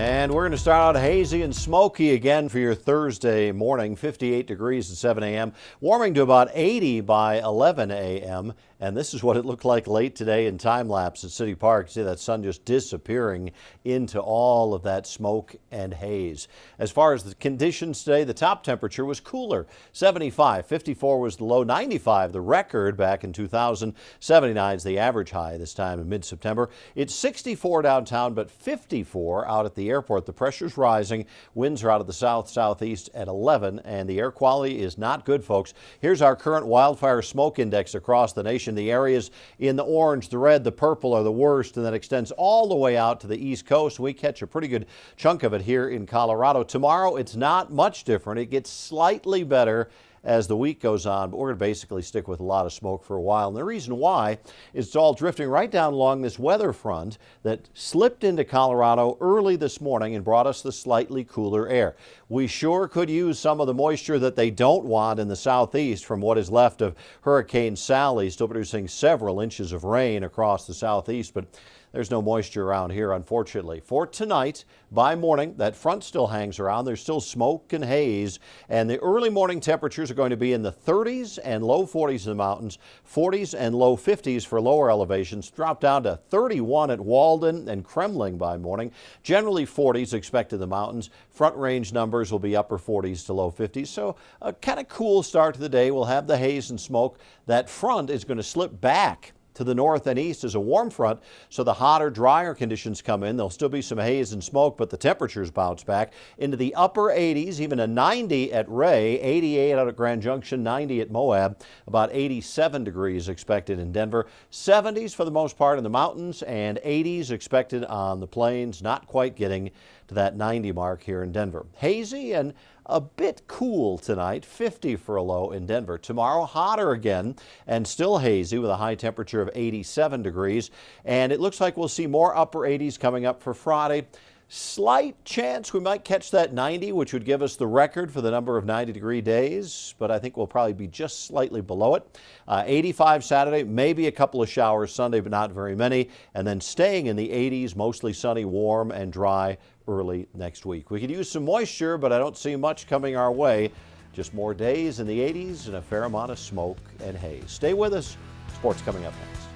And we're going to start out hazy and smoky again for your Thursday morning. 58 degrees at 7 a.m., warming to about 80 by 11 a.m. And this is what it looked like late today in time lapse at City Park. See that sun just disappearing into all of that smoke and haze. As far as the conditions today, the top temperature was cooler 75, 54 was the low, 95 the record back in 2000, 79 is the average high this time in mid September. It's 64 downtown, but 54 out at the airport. The pressure's rising. Winds are out of the south southeast at 11 and the air quality is not good folks. Here's our current wildfire smoke index across the nation. The areas in the orange, the red, the purple are the worst and that extends all the way out to the east coast. We catch a pretty good chunk of it here in Colorado. Tomorrow it's not much different. It gets slightly better as the week goes on, but we're going to basically stick with a lot of smoke for a while. And the reason why is it's all drifting right down along this weather front that slipped into Colorado early this morning and brought us the slightly cooler air. We sure could use some of the moisture that they don't want in the southeast from what is left of Hurricane Sally, still producing several inches of rain across the southeast, but there's no moisture around here, unfortunately. For tonight, by morning, that front still hangs around. There's still smoke and haze, and the early morning temperatures are going to be in the 30s and low 40s in the mountains, 40s and low 50s for lower elevations. Drop down to 31 at Walden and Kremling by morning. Generally 40s expected in the mountains. Front range numbers will be upper 40s to low 50s, so a kind of cool start to the day. We'll have the haze and smoke. That front is going to slip back to the north and east is a warm front, so the hotter, drier conditions come in. There'll still be some haze and smoke, but the temperatures bounce back into the upper 80s, even a 90 at Ray, 88 out at Grand Junction, 90 at Moab, about 87 degrees expected in Denver, 70s for the most part in the mountains, and 80s expected on the plains, not quite getting to that 90 mark here in Denver. Hazy and a bit cool tonight, 50 for a low in Denver. Tomorrow, hotter again and still hazy with a high temperature of 87 degrees. And it looks like we'll see more upper 80s coming up for Friday. Slight chance we might catch that 90, which would give us the record for the number of 90 degree days, but I think we'll probably be just slightly below it. Uh, 85 Saturday, maybe a couple of showers Sunday, but not very many. And then staying in the 80s, mostly sunny, warm, and dry early next week. We could use some moisture, but I don't see much coming our way. Just more days in the 80s and a fair amount of smoke and haze. Stay with us. Sports coming up next.